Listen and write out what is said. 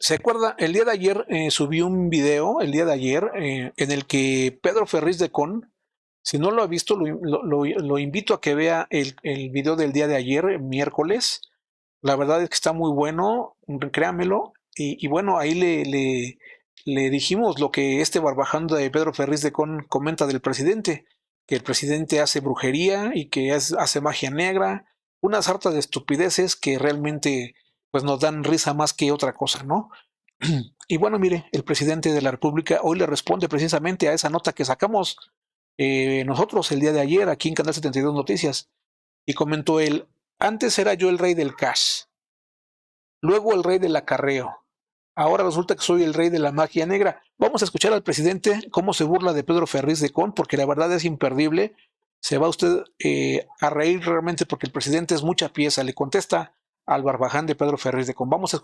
¿Se acuerda? El día de ayer eh, subí un video, el día de ayer, eh, en el que Pedro Ferriz de Con, si no lo ha visto, lo, invito a que vea el, video del día de ayer, miércoles. La verdad es que está muy bueno, créamelo. Y, bueno, ahí le, dijimos lo que este barbajando de Pedro Ferriz de Con comenta del presidente, que el presidente hace brujería y que hace magia negra, Unas hartas de estupideces que realmente pues nos dan risa más que otra cosa, ¿no? Y bueno, mire, el presidente de la República hoy le responde precisamente a esa nota que sacamos eh, nosotros el día de ayer aquí en Canal 72 Noticias. Y comentó él, antes era yo el rey del cash, luego el rey del acarreo, ahora resulta que soy el rey de la magia negra. Vamos a escuchar al presidente cómo se burla de Pedro Ferriz de Con, porque la verdad es imperdible. Se va usted eh, a reír realmente porque el presidente es mucha pieza. Le contesta al Baján de Pedro Ferriz de Con. Vamos a